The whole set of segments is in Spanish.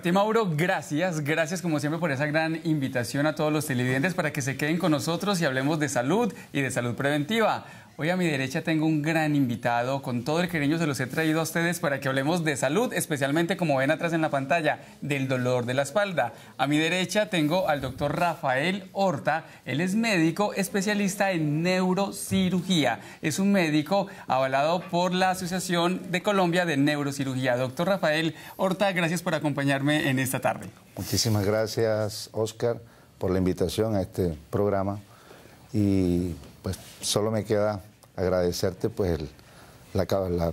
Martín Mauro, gracias, gracias como siempre por esa gran invitación a todos los televidentes para que se queden con nosotros y hablemos de salud y de salud preventiva. Hoy a mi derecha tengo un gran invitado. Con todo el cariño se los he traído a ustedes para que hablemos de salud, especialmente como ven atrás en la pantalla, del dolor de la espalda. A mi derecha tengo al doctor Rafael Horta. Él es médico especialista en neurocirugía. Es un médico avalado por la Asociación de Colombia de Neurocirugía. Doctor Rafael Horta, gracias por acompañarme en esta tarde. Muchísimas gracias, Oscar, por la invitación a este programa. Y pues solo me queda agradecerte pues el, la, la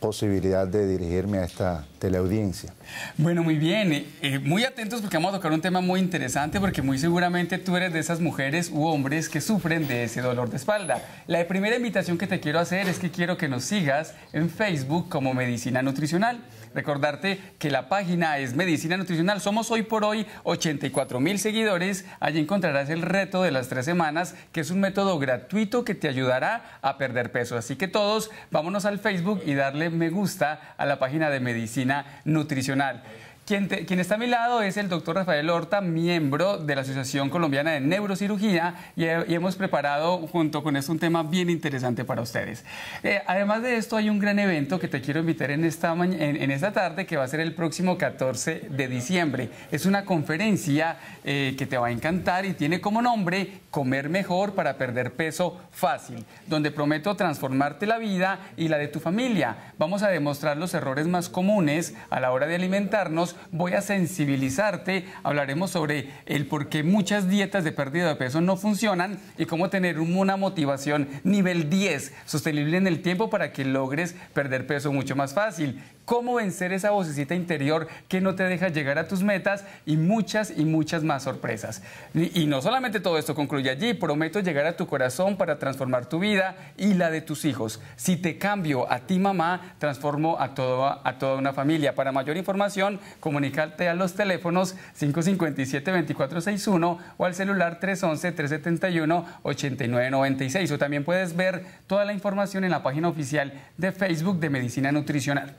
posibilidad de dirigirme a esta teleaudiencia. Bueno, muy bien. Eh, eh, muy atentos porque vamos a tocar un tema muy interesante porque muy seguramente tú eres de esas mujeres u hombres que sufren de ese dolor de espalda. La primera invitación que te quiero hacer es que quiero que nos sigas en Facebook como Medicina Nutricional. Recordarte que la página es Medicina Nutricional. Somos hoy por hoy 84 mil seguidores. Allí encontrarás el reto de las tres semanas, que es un método gratuito que te ayudará a perder peso. Así que todos, vámonos al Facebook y darle me gusta a la página de medicina nutricional. Quien, está a mi lado es el doctor Rafael Horta, miembro de la Asociación Colombiana de Neurocirugía, y, eh, hemos preparado junto con esto un tema bien interesante para ustedes. Eh, además de esto, hay un gran evento que te quiero invitar en esta, en, esta tarde, que va a ser el próximo 14 de diciembre. Es una conferencia eh, que te va a encantar y tiene como nombre Comer Mejor para Perder Peso Fácil, donde prometo transformarte la vida y la de tu familia. Vamos a demostrar los errores más comunes a la hora de alimentarnos voy a sensibilizarte, hablaremos sobre el por qué muchas dietas de pérdida de peso no funcionan y cómo tener una motivación nivel 10 sostenible en el tiempo para que logres perder peso mucho más fácil cómo vencer esa vocecita interior que no te deja llegar a tus metas y muchas y muchas más sorpresas. Y, no solamente todo esto concluye allí, prometo llegar a tu corazón para transformar tu vida y la de tus hijos. Si te cambio a ti mamá, transformo a, a toda una familia. Para mayor información, comunícate a los teléfonos 557-2461 o al celular 311-371-8996. O también puedes ver toda la información en la página oficial de Facebook de Medicina Nutricional.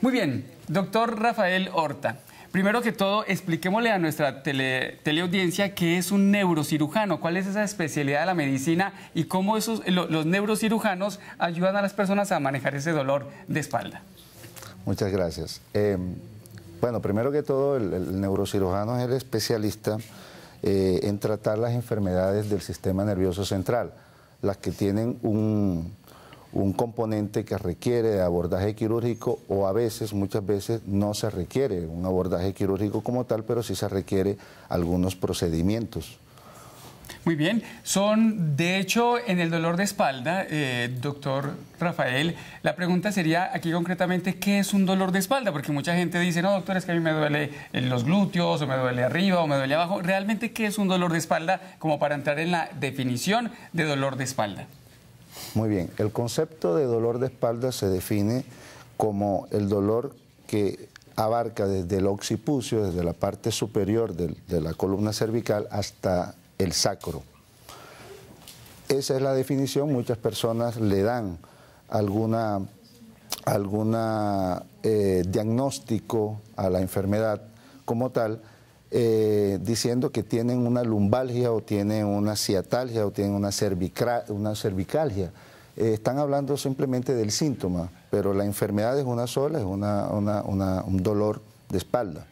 Muy bien, doctor Rafael Horta. Primero que todo, expliquémosle a nuestra teleaudiencia qué es un neurocirujano, cuál es esa especialidad de la medicina y cómo esos, los neurocirujanos ayudan a las personas a manejar ese dolor de espalda. Muchas gracias. Eh, bueno, primero que todo, el, neurocirujano es el especialista eh, en tratar las enfermedades del sistema nervioso central, las que tienen un, un componente que requiere de abordaje quirúrgico o a veces, muchas veces, no se requiere un abordaje quirúrgico como tal, pero sí se requiere algunos procedimientos. Muy bien, son de hecho en el dolor de espalda, eh, doctor Rafael, la pregunta sería aquí concretamente, ¿qué es un dolor de espalda? Porque mucha gente dice, no, doctor, es que a mí me duele eh, los glúteos, o me duele arriba, o me duele abajo. ¿Realmente qué es un dolor de espalda como para entrar en la definición de dolor de espalda? Muy bien, el concepto de dolor de espalda se define como el dolor que abarca desde el occipucio, desde la parte superior de, la columna cervical hasta el sacro. Esa es la definición, muchas personas le dan alguna algún eh, diagnóstico a la enfermedad como tal, eh, diciendo que tienen una lumbalgia o tienen una ciatalgia o tienen una, una cervicalgia. Eh, están hablando simplemente del síntoma, pero la enfermedad es una sola, es una, una, un dolor de espalda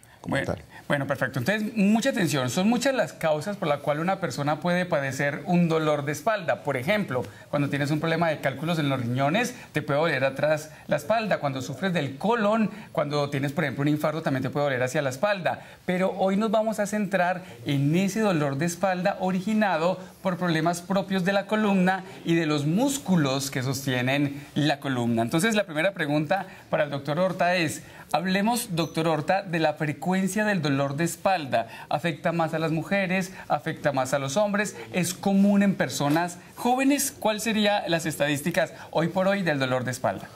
bueno, perfecto. Entonces, mucha atención. Son muchas las causas por las cuales una persona puede padecer un dolor de espalda. Por ejemplo, cuando tienes un problema de cálculos en los riñones, te puede doler atrás la espalda. Cuando sufres del colon, cuando tienes, por ejemplo, un infarto, también te puede doler hacia la espalda. Pero hoy nos vamos a centrar en ese dolor de espalda originado por problemas propios de la columna y de los músculos que sostienen la columna. Entonces, la primera pregunta para el doctor Horta es, Hablemos, doctor Horta, de la frecuencia del dolor de espalda. ¿Afecta más a las mujeres? ¿Afecta más a los hombres? ¿Es común en personas jóvenes? ¿Cuáles serían las estadísticas hoy por hoy del dolor de espalda?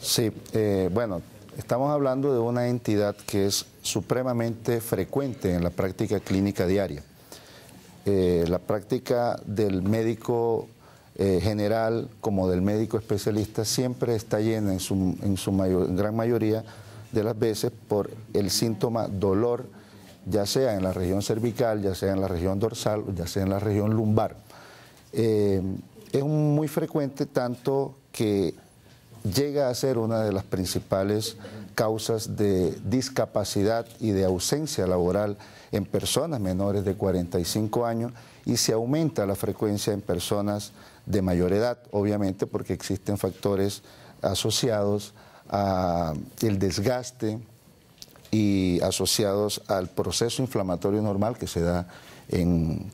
Sí, eh, bueno, estamos hablando de una entidad que es supremamente frecuente en la práctica clínica diaria. Eh, la práctica del médico eh, general como del médico especialista siempre está llena en su, en su gran mayoría de las veces por el síntoma dolor, ya sea en la región cervical, ya sea en la región dorsal, ya sea en la región lumbar. Eh, es muy frecuente tanto que llega a ser una de las principales causas de discapacidad y de ausencia laboral en personas menores de 45 años y se aumenta la frecuencia en personas de mayor edad, obviamente porque existen factores asociados a el desgaste y asociados al proceso inflamatorio normal que se da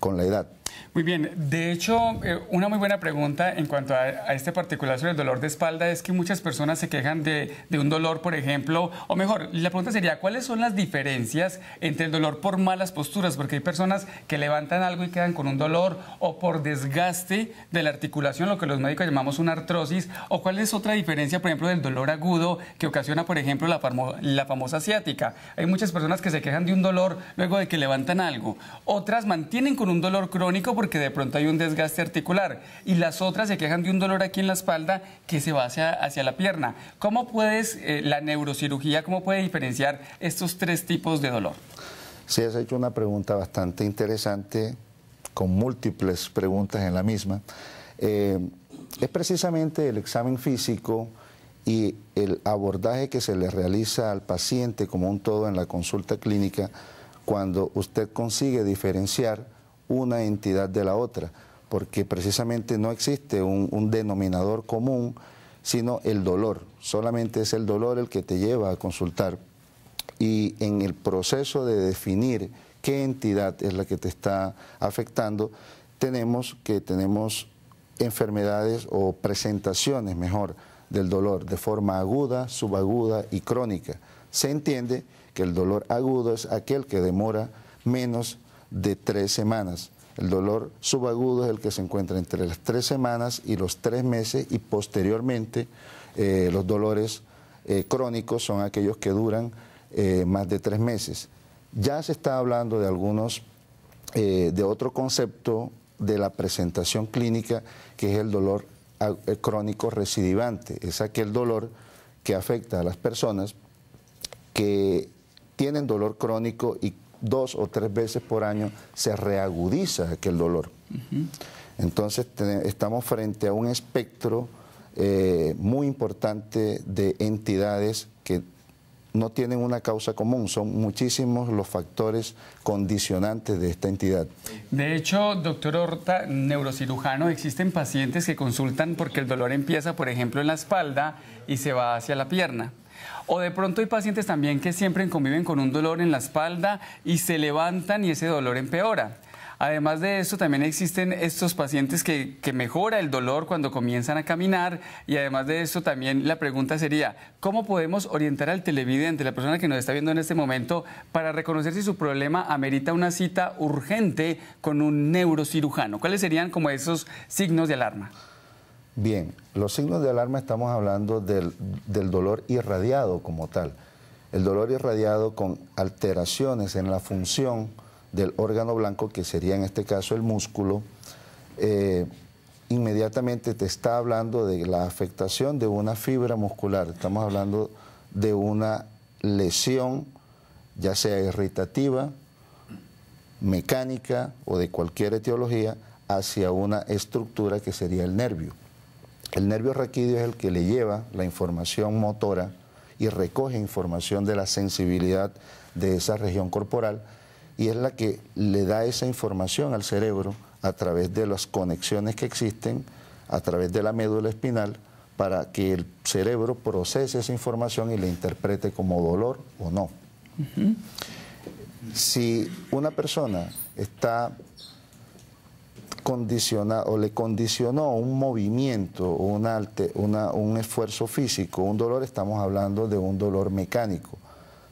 con la edad. Muy bien, de hecho, eh, una muy buena pregunta en cuanto a, este particular sobre el dolor de espalda es que muchas personas se quejan de, un dolor, por ejemplo, o mejor, la pregunta sería, ¿cuáles son las diferencias entre el dolor por malas posturas? Porque hay personas que levantan algo y quedan con un dolor, o por desgaste de la articulación, lo que los médicos llamamos una artrosis, o cuál es otra diferencia, por ejemplo, del dolor agudo que ocasiona, por ejemplo, la, la famosa asiática? Hay muchas personas que se quejan de un dolor luego de que levantan algo, otras mantienen con un dolor crónico, porque de pronto hay un desgaste articular y las otras se quejan de un dolor aquí en la espalda que se va hacia, hacia la pierna. ¿Cómo puedes, eh, la neurocirugía, cómo puede diferenciar estos tres tipos de dolor? Sí, has hecho una pregunta bastante interesante, con múltiples preguntas en la misma. Eh, es precisamente el examen físico y el abordaje que se le realiza al paciente como un todo en la consulta clínica cuando usted consigue diferenciar una entidad de la otra, porque precisamente no existe un, denominador común, sino el dolor. Solamente es el dolor el que te lleva a consultar. Y en el proceso de definir qué entidad es la que te está afectando, tenemos que tenemos enfermedades o presentaciones, mejor, del dolor de forma aguda, subaguda y crónica. Se entiende que el dolor agudo es aquel que demora menos de tres semanas. El dolor subagudo es el que se encuentra entre las tres semanas y los tres meses y posteriormente eh, los dolores eh, crónicos son aquellos que duran eh, más de tres meses. Ya se está hablando de algunos, de otro concepto de la presentación clínica que es el dolor ah, crónico recidivante. Es aquel dolor que afecta a las personas que tienen dolor crónico y dos o tres veces por año se reagudiza aquel dolor. Entonces estamos frente a un espectro eh, muy importante de entidades que no tienen una causa común, son muchísimos los factores condicionantes de esta entidad. De hecho, doctor Horta, neurocirujano, existen pacientes que consultan porque el dolor empieza, por ejemplo, en la espalda y se va hacia la pierna. O de pronto hay pacientes también que siempre conviven con un dolor en la espalda y se levantan y ese dolor empeora. Además de eso, también existen estos pacientes que, que, mejora el dolor cuando comienzan a caminar y además de eso, también la pregunta sería, ¿cómo podemos orientar al televidente, la persona que nos está viendo en este momento, para reconocer si su problema amerita una cita urgente con un neurocirujano? ¿Cuáles serían como esos signos de alarma? Bien, los signos de alarma estamos hablando del, dolor irradiado como tal. El dolor irradiado con alteraciones en la función del órgano blanco, que sería en este caso el músculo, eh, inmediatamente te está hablando de la afectación de una fibra muscular. Estamos hablando de una lesión, ya sea irritativa, mecánica o de cualquier etiología, hacia una estructura que sería el nervio. El nervio raquídeo es el que le lleva la información motora y recoge información de la sensibilidad de esa región corporal y es la que le da esa información al cerebro a través de las conexiones que existen a través de la médula espinal para que el cerebro procese esa información y la interprete como dolor o no. Si una persona está condiciona, o le condicionó un movimiento, un, un esfuerzo físico, un dolor, estamos hablando de un dolor mecánico.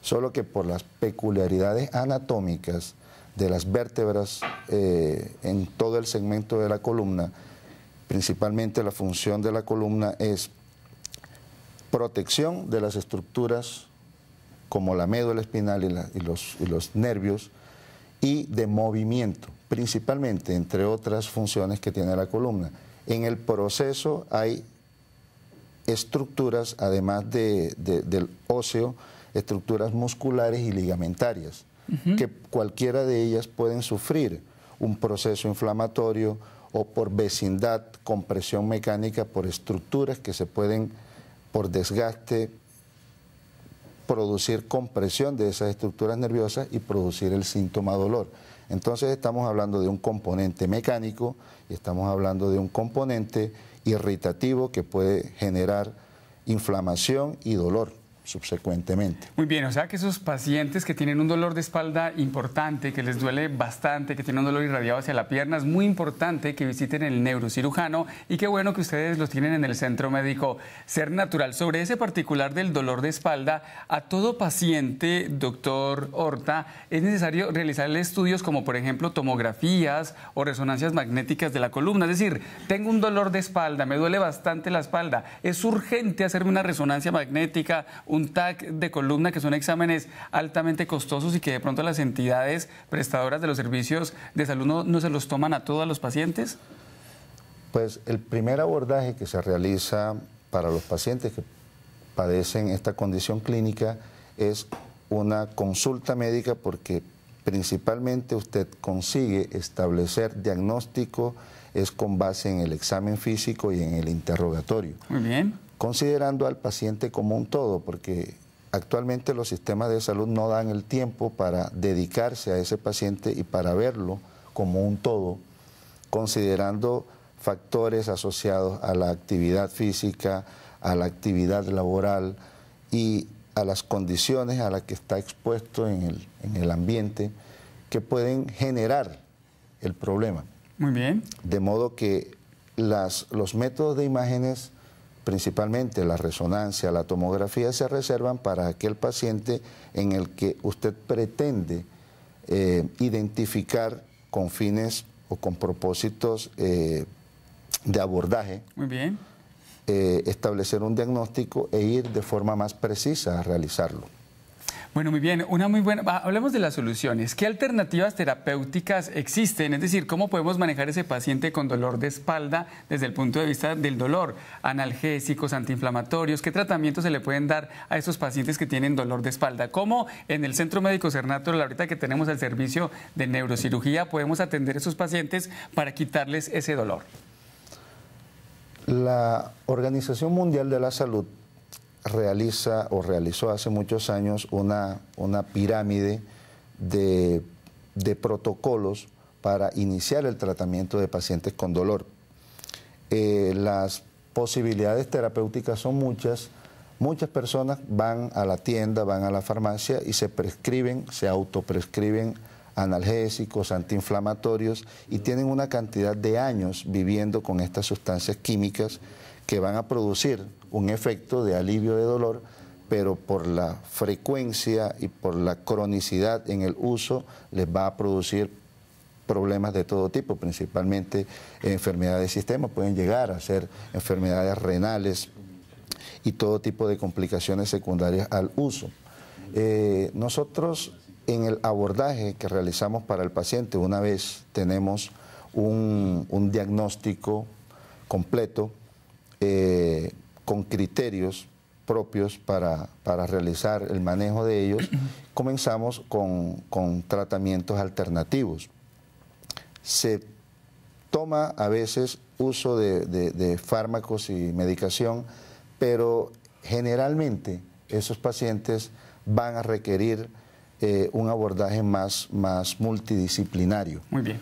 Solo que por las peculiaridades anatómicas de las vértebras eh, en todo el segmento de la columna, principalmente la función de la columna es protección de las estructuras como la médula espinal y los nervios y de movimiento principalmente, entre otras funciones que tiene la columna. En el proceso hay estructuras, además del óseo, estructuras musculares y ligamentarias, que cualquiera de ellas pueden sufrir un proceso inflamatorio o por vecindad, compresión mecánica, por estructuras que se pueden, por desgaste, producir compresión de esas estructuras nerviosas y producir el síntoma dolor. Entonces estamos hablando de un componente mecánico y estamos hablando de un componente irritativo que puede generar inflamación y dolor subsecuentemente. Muy bien, o sea que esos pacientes que tienen un dolor de espalda importante, que les duele bastante, que tienen un dolor irradiado hacia la pierna, es muy importante que visiten el neurocirujano y qué bueno que ustedes los tienen en el centro médico Ser Natural. Sobre ese particular del dolor de espalda, a todo paciente, doctor Horta, es necesario realizarle estudios como por ejemplo tomografías o resonancias magnéticas de la columna, es decir, tengo un dolor de espalda, me duele bastante la espalda, es urgente hacerme una resonancia magnética, un TAC de columna, que son exámenes altamente costosos y que de pronto las entidades prestadoras de los servicios de salud no, no se los toman a todos los pacientes? Pues el primer abordaje que se realiza para los pacientes que padecen esta condición clínica es una consulta médica porque principalmente usted consigue establecer diagnóstico es con base en el examen físico y en el interrogatorio. Muy bien considerando al paciente como un todo, porque actualmente los sistemas de salud no dan el tiempo para dedicarse a ese paciente y para verlo como un todo, considerando factores asociados a la actividad física, a la actividad laboral y a las condiciones a las que está expuesto en el, ambiente que pueden generar el problema. Muy bien. De modo que las, los métodos de imágenes principalmente la resonancia, la tomografía, se reservan para aquel paciente en el que usted pretende eh, identificar con fines o con propósitos eh, de abordaje. Muy bien. Eh, establecer un diagnóstico e ir de forma más precisa a realizarlo. Bueno, muy bien, una muy buena. Hablemos de las soluciones. ¿Qué alternativas terapéuticas existen? Es decir, ¿cómo podemos manejar ese paciente con dolor de espalda desde el punto de vista del dolor? Analgésicos, antiinflamatorios, ¿qué tratamientos se le pueden dar a esos pacientes que tienen dolor de espalda? ¿Cómo en el Centro Médico Cernato, ahorita que tenemos el servicio de neurocirugía, podemos atender a esos pacientes para quitarles ese dolor? La Organización Mundial de la Salud realiza o realizó hace muchos años una, una pirámide de, protocolos para iniciar el tratamiento de pacientes con dolor. Eh, las posibilidades terapéuticas son muchas. Muchas personas van a la tienda, van a la farmacia y se prescriben, se autoprescriben analgésicos, antiinflamatorios y tienen una cantidad de años viviendo con estas sustancias químicas que van a producir un efecto de alivio de dolor, pero por la frecuencia y por la cronicidad en el uso les va a producir problemas de todo tipo, principalmente enfermedades de sistema, pueden llegar a ser enfermedades renales y todo tipo de complicaciones secundarias al uso. Eh, nosotros en el abordaje que realizamos para el paciente, una vez tenemos un, diagnóstico completo, eh, con criterios propios para, para, realizar el manejo de ellos, comenzamos con, con tratamientos alternativos. Se toma a veces uso de, fármacos y medicación, pero generalmente esos pacientes van a requerir eh, un abordaje más, más multidisciplinario. Muy bien.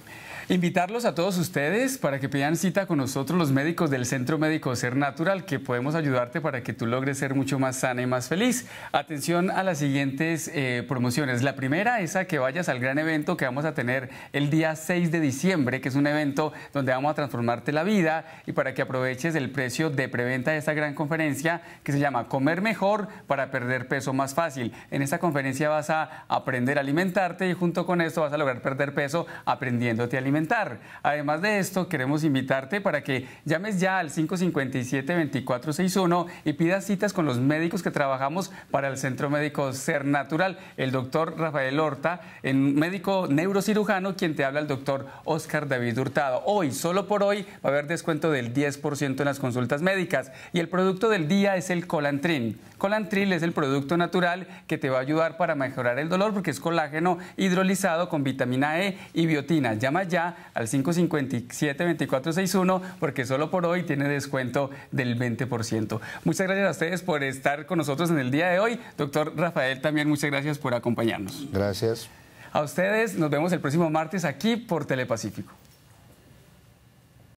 Invitarlos a todos ustedes para que pidan cita con nosotros los médicos del Centro Médico Ser Natural, que podemos ayudarte para que tú logres ser mucho más sana y más feliz. Atención a las siguientes eh, promociones. La primera es a que vayas al gran evento que vamos a tener el día 6 de diciembre, que es un evento donde vamos a transformarte la vida y para que aproveches el precio de preventa de esta gran conferencia que se llama Comer Mejor para Perder Peso Más Fácil. En esta conferencia vas a aprender a alimentarte y junto con esto vas a lograr perder peso aprendiéndote a alimentarte Además de esto, queremos invitarte para que llames ya al 557-2461 y pidas citas con los médicos que trabajamos para el Centro Médico Ser Natural, el doctor Rafael Horta, un médico neurocirujano, quien te habla el doctor Oscar David Hurtado. Hoy, solo por hoy, va a haber descuento del 10% en las consultas médicas y el producto del día es el Colantrin. Colantril es el producto natural que te va a ayudar para mejorar el dolor porque es colágeno hidrolizado con vitamina E y biotina. Llama ya al 557-2461 porque solo por hoy tiene descuento del 20%. Muchas gracias a ustedes por estar con nosotros en el día de hoy. Doctor Rafael, también muchas gracias por acompañarnos. Gracias. A ustedes nos vemos el próximo martes aquí por Telepacífico.